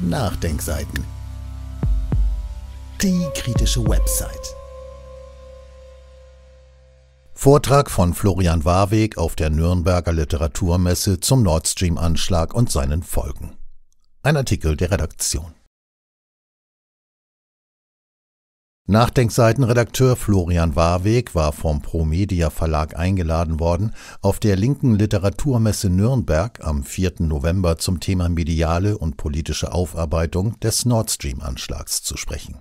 Nachdenkseiten. Die kritische Website. Vortrag von Florian Warweg auf der Nürnberger Literaturmesse zum Nord Stream-Anschlag und seinen Folgen. Ein Artikel der Redaktion. Nachdenkseitenredakteur Florian Warweg war vom Promedia Verlag eingeladen worden, auf der linken Literaturmesse Nürnberg am 4. November zum Thema mediale und politische Aufarbeitung des Nord Stream Anschlags zu sprechen.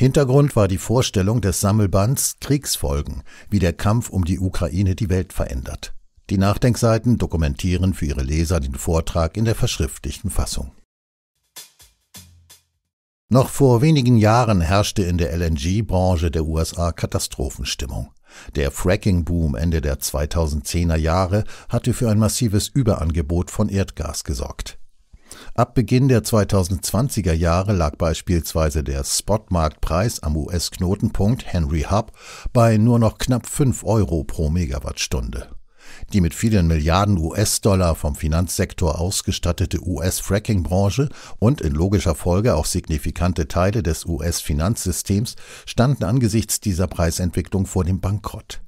Hintergrund war die Vorstellung des Sammelbands Kriegsfolgen, wie der Kampf um die Ukraine die Welt verändert. Die Nachdenkseiten dokumentieren für ihre Leser den Vortrag in der verschriftlichten Fassung. Noch vor wenigen Jahren herrschte in der LNG-Branche der USA Katastrophenstimmung. Der Fracking-Boom Ende der 2010er Jahre hatte für ein massives Überangebot von Erdgas gesorgt. Ab Beginn der 2020er Jahre lag beispielsweise der Spotmarktpreis am US-Knotenpunkt Henry Hub bei nur noch knapp 5 Euro pro Megawattstunde. Die mit vielen Milliarden US-Dollar vom Finanzsektor ausgestattete US-Fracking-Branche und in logischer Folge auch signifikante Teile des US-Finanzsystems standen angesichts dieser Preisentwicklung vor dem Bankrott.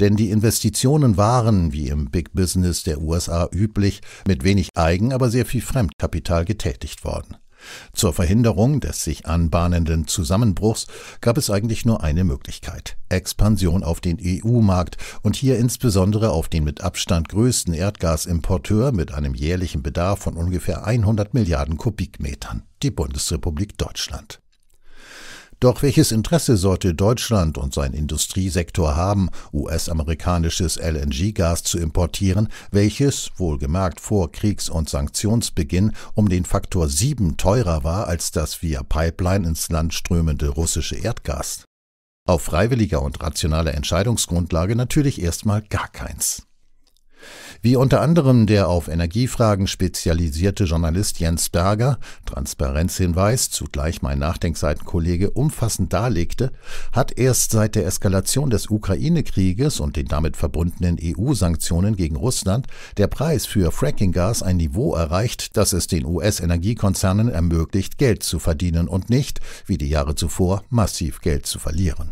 Denn die Investitionen waren, wie im Big Business der USA üblich, mit wenig Eigen, aber sehr viel Fremdkapital getätigt worden. Zur Verhinderung des sich anbahnenden Zusammenbruchs gab es eigentlich nur eine Möglichkeit Expansion auf den EU-Markt und hier insbesondere auf den mit Abstand größten Erdgasimporteur mit einem jährlichen Bedarf von ungefähr 100 Milliarden Kubikmetern, die Bundesrepublik Deutschland. Doch welches Interesse sollte Deutschland und sein Industriesektor haben, US-amerikanisches LNG-Gas zu importieren, welches, wohlgemerkt vor Kriegs- und Sanktionsbeginn, um den Faktor 7 teurer war als das via Pipeline ins Land strömende russische Erdgas? Auf freiwilliger und rationaler Entscheidungsgrundlage natürlich erstmal gar keins wie unter anderem der auf Energiefragen spezialisierte Journalist Jens Berger, Transparenzhinweis, zugleich mein Nachdenkseitenkollege, umfassend darlegte, hat erst seit der Eskalation des Ukraine-Krieges und den damit verbundenen EU-Sanktionen gegen Russland der Preis für Frackinggas ein Niveau erreicht, das es den US-Energiekonzernen ermöglicht, Geld zu verdienen und nicht, wie die Jahre zuvor, massiv Geld zu verlieren.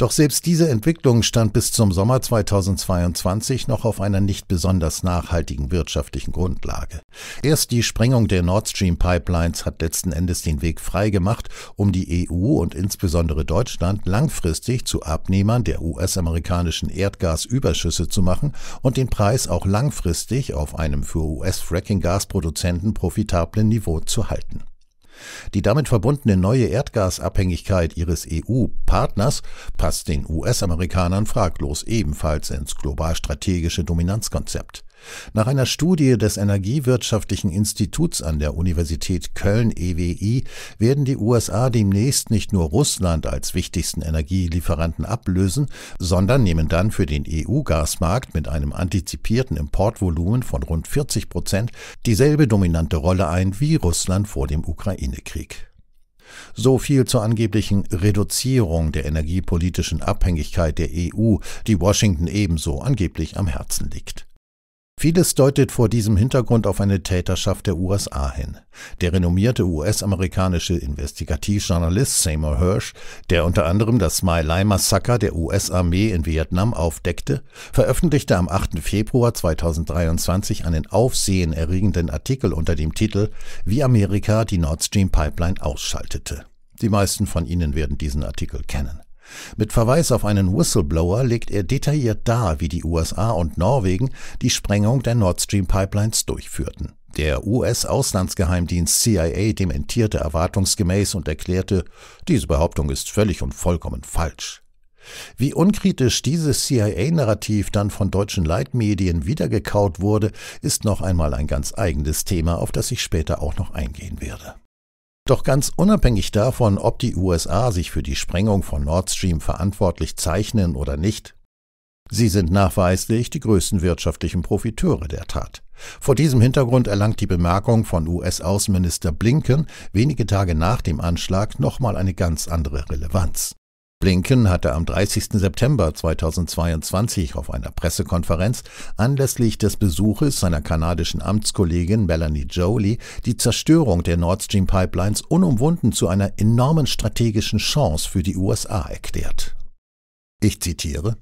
Doch selbst diese Entwicklung stand bis zum Sommer 2022 noch auf einer nicht besonders nachhaltigen wirtschaftlichen Grundlage. Erst die Sprengung der Nord Stream Pipelines hat letzten Endes den Weg frei gemacht, um die EU und insbesondere Deutschland langfristig zu Abnehmern der US-amerikanischen Erdgasüberschüsse zu machen und den Preis auch langfristig auf einem für US-Fracking-Gasproduzenten profitablen Niveau zu halten. Die damit verbundene neue Erdgasabhängigkeit ihres EU-Partners passt den US-Amerikanern fraglos ebenfalls ins globalstrategische Dominanzkonzept. Nach einer Studie des Energiewirtschaftlichen Instituts an der Universität Köln EWI werden die USA demnächst nicht nur Russland als wichtigsten Energielieferanten ablösen, sondern nehmen dann für den EU-Gasmarkt mit einem antizipierten Importvolumen von rund 40 Prozent dieselbe dominante Rolle ein wie Russland vor dem Ukraine-Krieg. So viel zur angeblichen Reduzierung der energiepolitischen Abhängigkeit der EU, die Washington ebenso angeblich am Herzen liegt. Vieles deutet vor diesem Hintergrund auf eine Täterschaft der USA hin. Der renommierte US-amerikanische Investigativjournalist Seymour Hirsch, der unter anderem das My Lai Massaker der US-Armee in Vietnam aufdeckte, veröffentlichte am 8. Februar 2023 einen aufsehenerregenden Artikel unter dem Titel Wie Amerika die Nord Stream Pipeline ausschaltete. Die meisten von Ihnen werden diesen Artikel kennen. Mit Verweis auf einen Whistleblower legt er detailliert dar, wie die USA und Norwegen die Sprengung der Nord Stream Pipelines durchführten. Der US-Auslandsgeheimdienst CIA dementierte erwartungsgemäß und erklärte, diese Behauptung ist völlig und vollkommen falsch. Wie unkritisch dieses CIA-Narrativ dann von deutschen Leitmedien wiedergekaut wurde, ist noch einmal ein ganz eigenes Thema, auf das ich später auch noch eingehen werde. Doch ganz unabhängig davon, ob die USA sich für die Sprengung von Nord Stream verantwortlich zeichnen oder nicht, sie sind nachweislich die größten wirtschaftlichen Profiteure der Tat. Vor diesem Hintergrund erlangt die Bemerkung von US-Außenminister Blinken wenige Tage nach dem Anschlag nochmal eine ganz andere Relevanz. Blinken hatte am 30. September 2022 auf einer Pressekonferenz anlässlich des Besuches seiner kanadischen Amtskollegin Melanie Jolie die Zerstörung der Nord Stream Pipelines unumwunden zu einer enormen strategischen Chance für die USA erklärt. Ich zitiere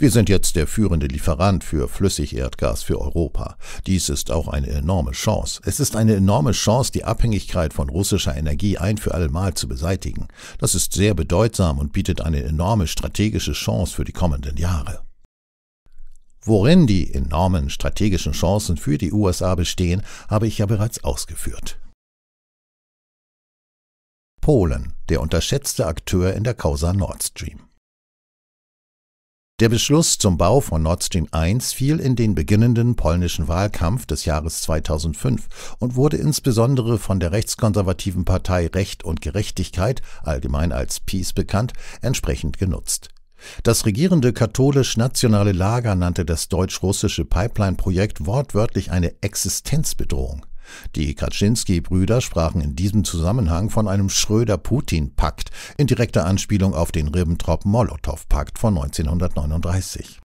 wir sind jetzt der führende Lieferant für Flüssigerdgas für Europa. Dies ist auch eine enorme Chance. Es ist eine enorme Chance, die Abhängigkeit von russischer Energie ein für allemal zu beseitigen. Das ist sehr bedeutsam und bietet eine enorme strategische Chance für die kommenden Jahre. Worin die enormen strategischen Chancen für die USA bestehen, habe ich ja bereits ausgeführt. Polen, der unterschätzte Akteur in der Causa Nord Stream. Der Beschluss zum Bau von Nord Stream 1 fiel in den beginnenden polnischen Wahlkampf des Jahres 2005 und wurde insbesondere von der rechtskonservativen Partei Recht und Gerechtigkeit, allgemein als PiS bekannt, entsprechend genutzt. Das regierende katholisch-nationale Lager nannte das deutsch-russische Pipeline-Projekt wortwörtlich eine Existenzbedrohung. Die Kaczynski-Brüder sprachen in diesem Zusammenhang von einem Schröder-Putin-Pakt in direkter Anspielung auf den Ribbentrop-Molotow-Pakt von 1939.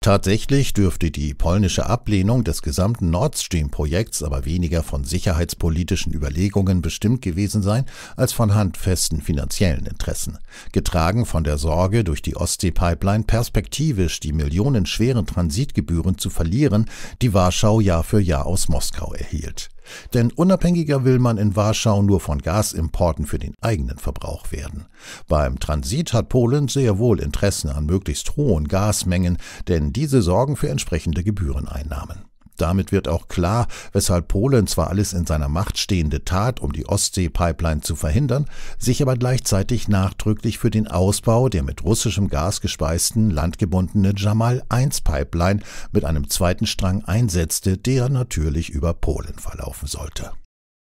Tatsächlich dürfte die polnische Ablehnung des gesamten Nord Stream-Projekts aber weniger von sicherheitspolitischen Überlegungen bestimmt gewesen sein als von handfesten finanziellen Interessen, getragen von der Sorge, durch die Ostsee-Pipeline perspektivisch die millionenschweren Transitgebühren zu verlieren, die Warschau Jahr für Jahr aus Moskau erhielt. Denn unabhängiger will man in Warschau nur von Gasimporten für den eigenen Verbrauch werden. Beim Transit hat Polen sehr wohl Interessen an möglichst hohen Gasmengen, denn diese sorgen für entsprechende Gebühreneinnahmen. Damit wird auch klar, weshalb Polen zwar alles in seiner Macht Stehende tat, um die Ostsee-Pipeline zu verhindern, sich aber gleichzeitig nachdrücklich für den Ausbau der mit russischem Gas gespeisten landgebundene Jamal-1-Pipeline mit einem zweiten Strang einsetzte, der natürlich über Polen verlaufen sollte.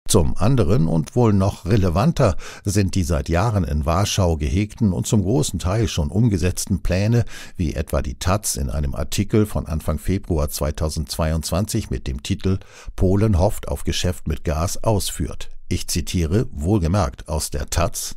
Zum anderen und wohl noch relevanter sind die seit Jahren in Warschau gehegten und zum großen Teil schon umgesetzten Pläne, wie etwa die Taz in einem Artikel von Anfang Februar 2022 mit dem Titel Polen hofft auf Geschäft mit Gas ausführt. Ich zitiere wohlgemerkt aus der Taz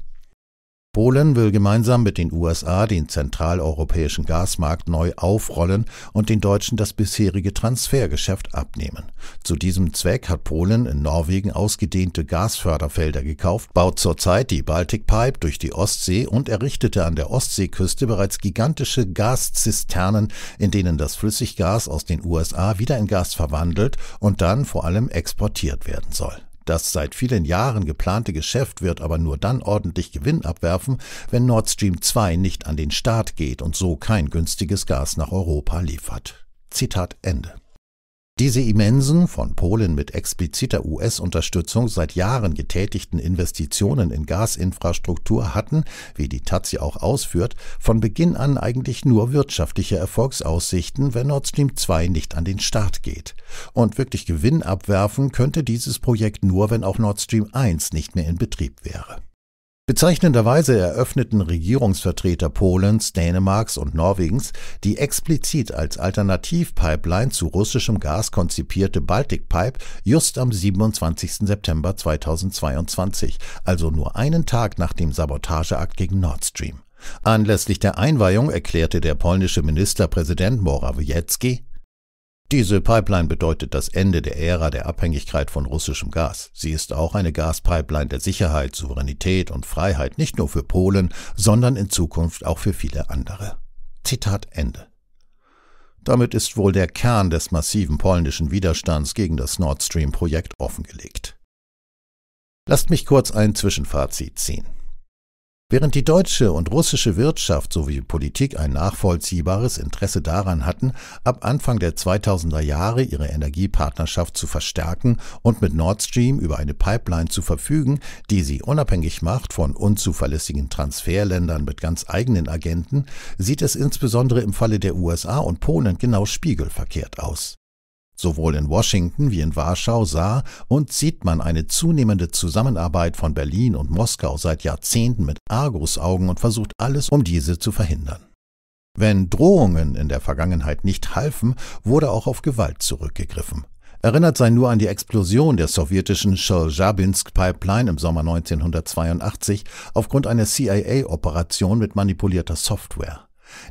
Polen will gemeinsam mit den USA den zentraleuropäischen Gasmarkt neu aufrollen und den Deutschen das bisherige Transfergeschäft abnehmen. Zu diesem Zweck hat Polen in Norwegen ausgedehnte Gasförderfelder gekauft, baut zurzeit die Baltic Pipe durch die Ostsee und errichtete an der Ostseeküste bereits gigantische Gaszisternen, in denen das Flüssiggas aus den USA wieder in Gas verwandelt und dann vor allem exportiert werden soll. Das seit vielen Jahren geplante Geschäft wird aber nur dann ordentlich Gewinn abwerfen, wenn Nord Stream 2 nicht an den Start geht und so kein günstiges Gas nach Europa liefert. Zitat Ende. Diese immensen, von Polen mit expliziter US-Unterstützung seit Jahren getätigten Investitionen in Gasinfrastruktur hatten, wie die Tazi auch ausführt, von Beginn an eigentlich nur wirtschaftliche Erfolgsaussichten, wenn Nord Stream 2 nicht an den Start geht. Und wirklich Gewinn abwerfen könnte dieses Projekt nur, wenn auch Nord Stream 1 nicht mehr in Betrieb wäre. Bezeichnenderweise eröffneten Regierungsvertreter Polens, Dänemarks und Norwegens die explizit als Alternativpipeline zu russischem Gas konzipierte Baltic Pipe just am 27. September 2022, also nur einen Tag nach dem Sabotageakt gegen Nord Stream. Anlässlich der Einweihung erklärte der polnische Ministerpräsident Morawiecki, diese Pipeline bedeutet das Ende der Ära der Abhängigkeit von russischem Gas. Sie ist auch eine Gaspipeline der Sicherheit, Souveränität und Freiheit, nicht nur für Polen, sondern in Zukunft auch für viele andere. Zitat Ende. Damit ist wohl der Kern des massiven polnischen Widerstands gegen das Nord Stream-Projekt offengelegt. Lasst mich kurz ein Zwischenfazit ziehen. Während die deutsche und russische Wirtschaft sowie Politik ein nachvollziehbares Interesse daran hatten, ab Anfang der 2000er Jahre ihre Energiepartnerschaft zu verstärken und mit Nord Stream über eine Pipeline zu verfügen, die sie unabhängig macht von unzuverlässigen Transferländern mit ganz eigenen Agenten, sieht es insbesondere im Falle der USA und Polen genau spiegelverkehrt aus. Sowohl in Washington wie in Warschau sah und sieht man eine zunehmende Zusammenarbeit von Berlin und Moskau seit Jahrzehnten mit Argusaugen und versucht alles, um diese zu verhindern. Wenn Drohungen in der Vergangenheit nicht halfen, wurde auch auf Gewalt zurückgegriffen. Erinnert sei nur an die Explosion der sowjetischen Scherjabinsk-Pipeline im Sommer 1982 aufgrund einer CIA-Operation mit manipulierter Software.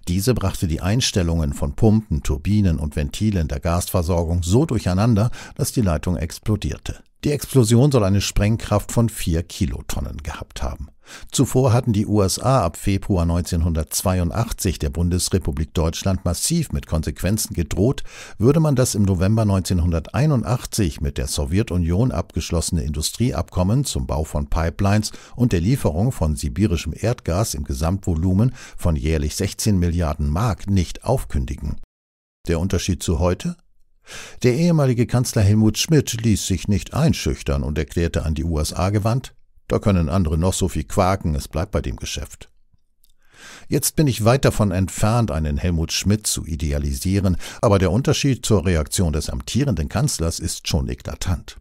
Diese brachte die Einstellungen von Pumpen, Turbinen und Ventilen der Gasversorgung so durcheinander, dass die Leitung explodierte. Die Explosion soll eine Sprengkraft von vier Kilotonnen gehabt haben. Zuvor hatten die USA ab Februar 1982 der Bundesrepublik Deutschland massiv mit Konsequenzen gedroht, würde man das im November 1981 mit der Sowjetunion abgeschlossene Industrieabkommen zum Bau von Pipelines und der Lieferung von sibirischem Erdgas im Gesamtvolumen von jährlich 16 Milliarden Mark nicht aufkündigen. Der Unterschied zu heute? Der ehemalige Kanzler Helmut Schmidt ließ sich nicht einschüchtern und erklärte an die USA gewandt, da können andere noch so viel quaken, es bleibt bei dem Geschäft. Jetzt bin ich weit davon entfernt, einen Helmut Schmidt zu idealisieren, aber der Unterschied zur Reaktion des amtierenden Kanzlers ist schon eklatant.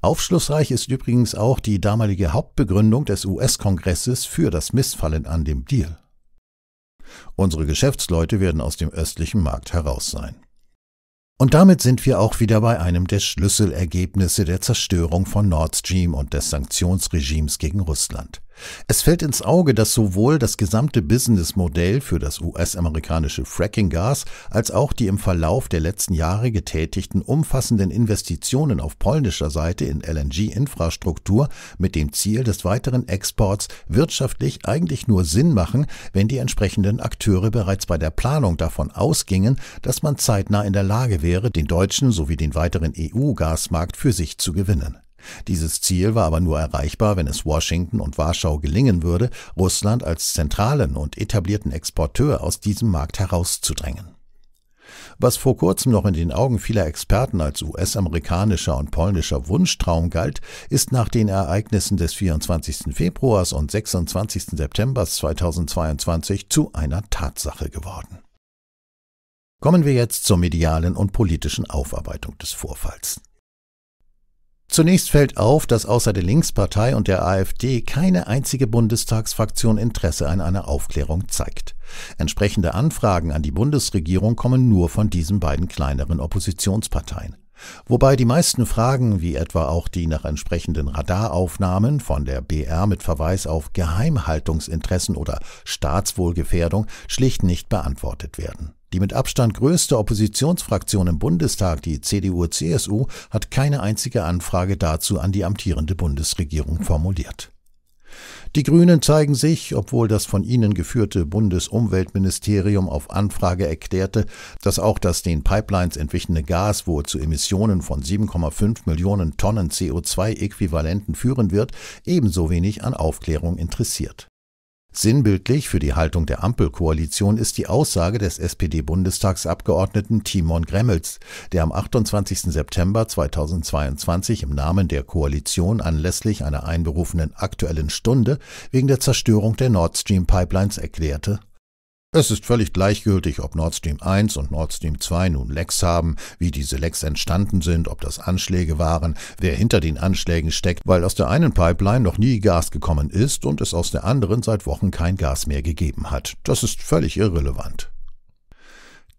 Aufschlussreich ist übrigens auch die damalige Hauptbegründung des US-Kongresses für das Missfallen an dem Deal. Unsere Geschäftsleute werden aus dem östlichen Markt heraus sein. Und damit sind wir auch wieder bei einem der Schlüsselergebnisse der Zerstörung von Nord Stream und des Sanktionsregimes gegen Russland. Es fällt ins Auge, dass sowohl das gesamte Businessmodell für das US-amerikanische Fracking-Gas als auch die im Verlauf der letzten Jahre getätigten umfassenden Investitionen auf polnischer Seite in LNG-Infrastruktur mit dem Ziel des weiteren Exports wirtschaftlich eigentlich nur Sinn machen, wenn die entsprechenden Akteure bereits bei der Planung davon ausgingen, dass man zeitnah in der Lage wäre, den deutschen sowie den weiteren EU-Gasmarkt für sich zu gewinnen. Dieses Ziel war aber nur erreichbar, wenn es Washington und Warschau gelingen würde, Russland als zentralen und etablierten Exporteur aus diesem Markt herauszudrängen. Was vor kurzem noch in den Augen vieler Experten als US-amerikanischer und polnischer Wunschtraum galt, ist nach den Ereignissen des 24. Februars und 26. September 2022 zu einer Tatsache geworden. Kommen wir jetzt zur medialen und politischen Aufarbeitung des Vorfalls. Zunächst fällt auf, dass außer der Linkspartei und der AfD keine einzige Bundestagsfraktion Interesse an einer Aufklärung zeigt. Entsprechende Anfragen an die Bundesregierung kommen nur von diesen beiden kleineren Oppositionsparteien. Wobei die meisten Fragen, wie etwa auch die nach entsprechenden Radaraufnahmen von der BR mit Verweis auf Geheimhaltungsinteressen oder Staatswohlgefährdung, schlicht nicht beantwortet werden. Die mit Abstand größte Oppositionsfraktion im Bundestag, die CDU-CSU, hat keine einzige Anfrage dazu an die amtierende Bundesregierung formuliert. Die Grünen zeigen sich, obwohl das von ihnen geführte Bundesumweltministerium auf Anfrage erklärte, dass auch das den Pipelines entwichene Gas wohl zu Emissionen von 7,5 Millionen Tonnen CO2-Äquivalenten führen wird, ebenso wenig an Aufklärung interessiert. Sinnbildlich für die Haltung der Ampelkoalition ist die Aussage des SPD-Bundestagsabgeordneten Timon Gremmels, der am 28. September 2022 im Namen der Koalition anlässlich einer einberufenen Aktuellen Stunde wegen der Zerstörung der Nord Stream Pipelines erklärte es ist völlig gleichgültig, ob Nord Stream 1 und Nord Stream 2 nun Lecks haben, wie diese Lecks entstanden sind, ob das Anschläge waren, wer hinter den Anschlägen steckt, weil aus der einen Pipeline noch nie Gas gekommen ist und es aus der anderen seit Wochen kein Gas mehr gegeben hat. Das ist völlig irrelevant.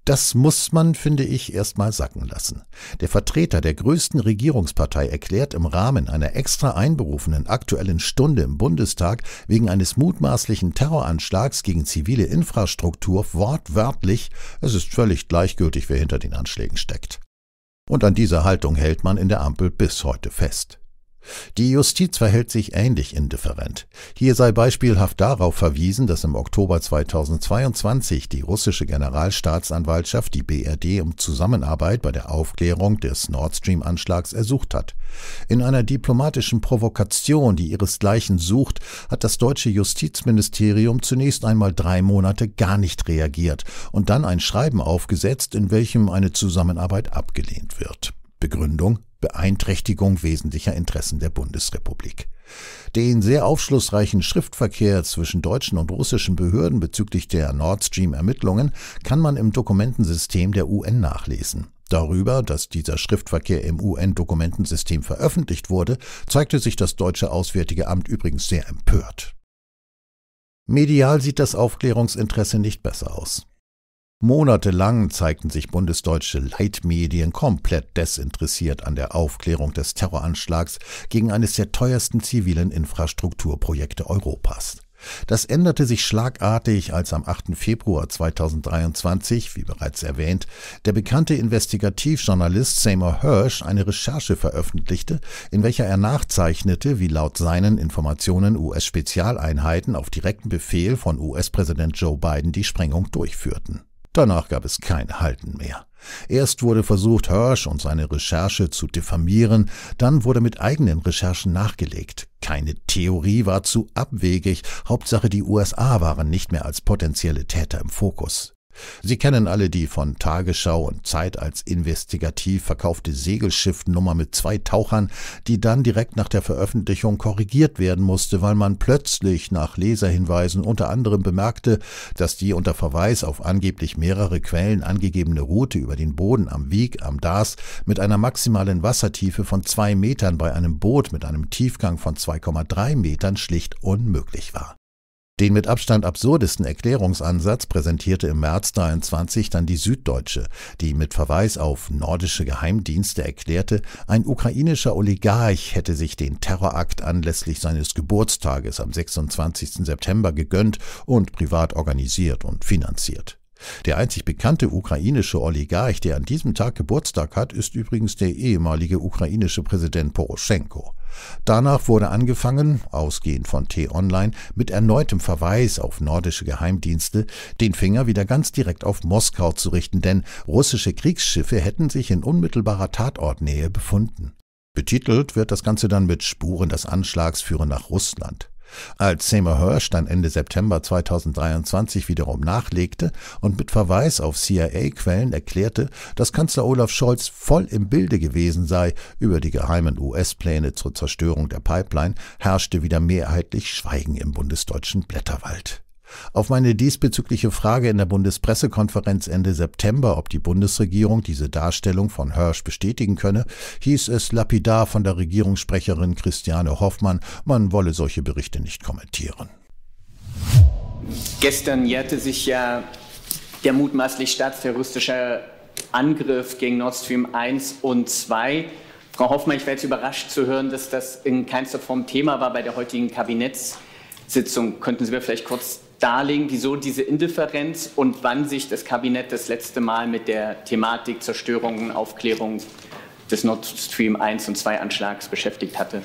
Das muss man, finde ich, erstmal sacken lassen. Der Vertreter der größten Regierungspartei erklärt im Rahmen einer extra einberufenen Aktuellen Stunde im Bundestag wegen eines mutmaßlichen Terroranschlags gegen zivile Infrastruktur wortwörtlich, es ist völlig gleichgültig, wer hinter den Anschlägen steckt. Und an dieser Haltung hält man in der Ampel bis heute fest. Die Justiz verhält sich ähnlich indifferent. Hier sei beispielhaft darauf verwiesen, dass im Oktober 2022 die russische Generalstaatsanwaltschaft die BRD um Zusammenarbeit bei der Aufklärung des Nord Stream-Anschlags ersucht hat. In einer diplomatischen Provokation, die ihresgleichen sucht, hat das deutsche Justizministerium zunächst einmal drei Monate gar nicht reagiert und dann ein Schreiben aufgesetzt, in welchem eine Zusammenarbeit abgelehnt wird. Begründung Beeinträchtigung wesentlicher Interessen der Bundesrepublik. Den sehr aufschlussreichen Schriftverkehr zwischen deutschen und russischen Behörden bezüglich der Nord Stream-Ermittlungen kann man im Dokumentensystem der UN nachlesen. Darüber, dass dieser Schriftverkehr im UN-Dokumentensystem veröffentlicht wurde, zeigte sich das deutsche Auswärtige Amt übrigens sehr empört. Medial sieht das Aufklärungsinteresse nicht besser aus. Monatelang zeigten sich bundesdeutsche Leitmedien komplett desinteressiert an der Aufklärung des Terroranschlags gegen eines der teuersten zivilen Infrastrukturprojekte Europas. Das änderte sich schlagartig, als am 8. Februar 2023, wie bereits erwähnt, der bekannte Investigativjournalist Seymour Hirsch eine Recherche veröffentlichte, in welcher er nachzeichnete, wie laut seinen Informationen US-Spezialeinheiten auf direkten Befehl von US-Präsident Joe Biden die Sprengung durchführten. Danach gab es kein Halten mehr. Erst wurde versucht, Hirsch und seine Recherche zu diffamieren, dann wurde mit eigenen Recherchen nachgelegt. Keine Theorie war zu abwegig, Hauptsache die USA waren nicht mehr als potenzielle Täter im Fokus. Sie kennen alle die von Tagesschau und Zeit als investigativ verkaufte Segelschiffnummer mit zwei Tauchern, die dann direkt nach der Veröffentlichung korrigiert werden musste, weil man plötzlich nach Leserhinweisen unter anderem bemerkte, dass die unter Verweis auf angeblich mehrere Quellen angegebene Route über den Boden am Wieg am Dars mit einer maximalen Wassertiefe von zwei Metern bei einem Boot mit einem Tiefgang von 2,3 Metern schlicht unmöglich war. Den mit Abstand absurdesten Erklärungsansatz präsentierte im März 23 dann die Süddeutsche, die mit Verweis auf nordische Geheimdienste erklärte, ein ukrainischer Oligarch hätte sich den Terrorakt anlässlich seines Geburtstages am 26. September gegönnt und privat organisiert und finanziert. Der einzig bekannte ukrainische Oligarch, der an diesem Tag Geburtstag hat, ist übrigens der ehemalige ukrainische Präsident Poroschenko. Danach wurde angefangen, ausgehend von T-Online, mit erneutem Verweis auf nordische Geheimdienste, den Finger wieder ganz direkt auf Moskau zu richten, denn russische Kriegsschiffe hätten sich in unmittelbarer Tatortnähe befunden. Betitelt wird das Ganze dann mit Spuren des Anschlags führen nach Russland. Als Seymour Hirsch dann Ende September 2023 wiederum nachlegte und mit Verweis auf CIA-Quellen erklärte, dass Kanzler Olaf Scholz voll im Bilde gewesen sei über die geheimen US-Pläne zur Zerstörung der Pipeline, herrschte wieder mehrheitlich Schweigen im bundesdeutschen Blätterwald. Auf meine diesbezügliche Frage in der Bundespressekonferenz Ende September, ob die Bundesregierung diese Darstellung von Hirsch bestätigen könne, hieß es lapidar von der Regierungssprecherin Christiane Hoffmann, man wolle solche Berichte nicht kommentieren. Gestern jährte sich ja der mutmaßlich staatsterroristische Angriff gegen Nord Stream 1 und 2. Frau Hoffmann, ich wäre jetzt überrascht zu hören, dass das in keinster Form Thema war bei der heutigen Kabinettssitzung. Könnten Sie mir vielleicht kurz darlegen, wieso diese Indifferenz und wann sich das Kabinett das letzte Mal mit der Thematik Zerstörung und Aufklärung des Nord Stream 1 und 2 Anschlags beschäftigt hatte.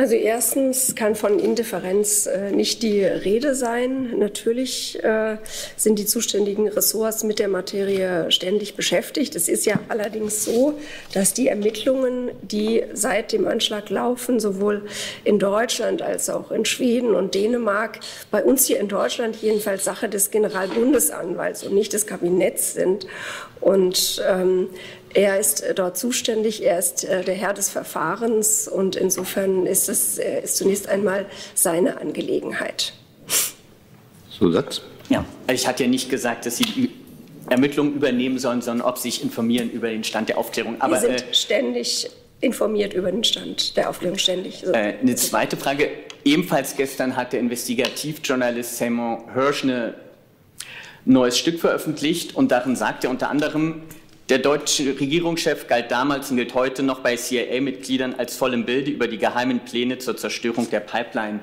Also erstens kann von Indifferenz äh, nicht die Rede sein. Natürlich äh, sind die zuständigen Ressorts mit der Materie ständig beschäftigt. Es ist ja allerdings so, dass die Ermittlungen, die seit dem Anschlag laufen, sowohl in Deutschland als auch in Schweden und Dänemark, bei uns hier in Deutschland jedenfalls Sache des Generalbundesanwalts und nicht des Kabinetts sind. Und ähm, er ist äh, dort zuständig, er ist äh, der Herr des Verfahrens und insofern ist es äh, ist zunächst einmal seine Angelegenheit. Zusatz? Ja, ich hatte ja nicht gesagt, dass Sie die Ermittlungen übernehmen sollen, sondern ob Sie sich informieren über den Stand der Aufklärung. Aber, Wir sind äh, ständig informiert über den Stand der Aufklärung, ständig. So. Äh, eine zweite Frage. Ebenfalls gestern hat der Investigativjournalist Simon Hirsch ein neues Stück veröffentlicht und darin sagt er unter anderem, der deutsche Regierungschef galt damals und gilt heute noch bei CIA-Mitgliedern als voll im Bilde über die geheimen Pläne zur Zerstörung der Pipeline.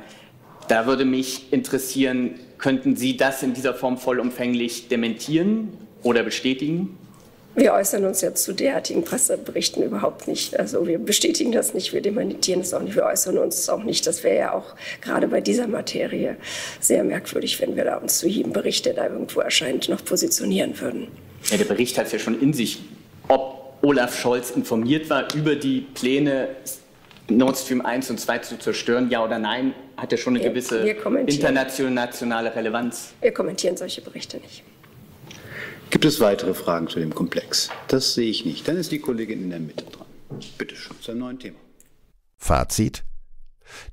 Da würde mich interessieren, könnten Sie das in dieser Form vollumfänglich dementieren oder bestätigen? Wir äußern uns ja zu derartigen Presseberichten überhaupt nicht. Also wir bestätigen das nicht, wir dementieren es auch nicht, wir äußern uns auch nicht. Das wäre ja auch gerade bei dieser Materie sehr merkwürdig, wenn wir da uns zu jedem Bericht, der da irgendwo erscheint, noch positionieren würden ja, der Bericht hat es ja schon in sich, ob Olaf Scholz informiert war über die Pläne, Nord Stream 1 und 2 zu zerstören, ja oder nein, hat ja schon eine wir, gewisse wir internationale Relevanz. Wir kommentieren solche Berichte nicht. Gibt es weitere Fragen zu dem Komplex? Das sehe ich nicht. Dann ist die Kollegin in der Mitte dran. Bitte schön, zu einem neuen Thema. Fazit.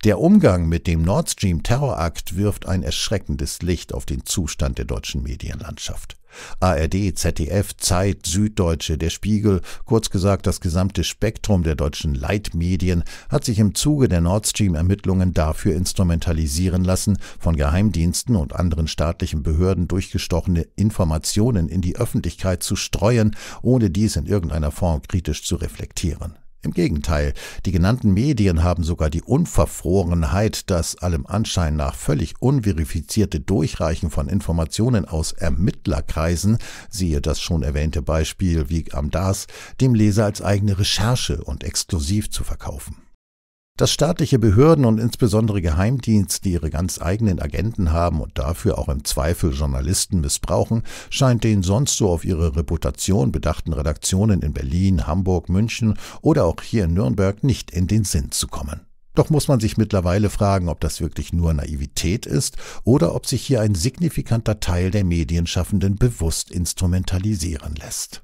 Der Umgang mit dem Nord Stream Terrorakt wirft ein erschreckendes Licht auf den Zustand der deutschen Medienlandschaft. ARD, ZDF, Zeit, Süddeutsche, der Spiegel, kurz gesagt das gesamte Spektrum der deutschen Leitmedien, hat sich im Zuge der Nord Stream-Ermittlungen dafür instrumentalisieren lassen, von Geheimdiensten und anderen staatlichen Behörden durchgestochene Informationen in die Öffentlichkeit zu streuen, ohne dies in irgendeiner Form kritisch zu reflektieren. Im Gegenteil, die genannten Medien haben sogar die Unverfrorenheit, das allem Anschein nach völlig unverifizierte Durchreichen von Informationen aus Ermittlerkreisen, siehe das schon erwähnte Beispiel wie am DAS, dem Leser als eigene Recherche und exklusiv zu verkaufen. Dass staatliche Behörden und insbesondere Geheimdienste ihre ganz eigenen Agenten haben und dafür auch im Zweifel Journalisten missbrauchen, scheint den sonst so auf ihre Reputation bedachten Redaktionen in Berlin, Hamburg, München oder auch hier in Nürnberg nicht in den Sinn zu kommen. Doch muss man sich mittlerweile fragen, ob das wirklich nur Naivität ist oder ob sich hier ein signifikanter Teil der Medienschaffenden bewusst instrumentalisieren lässt.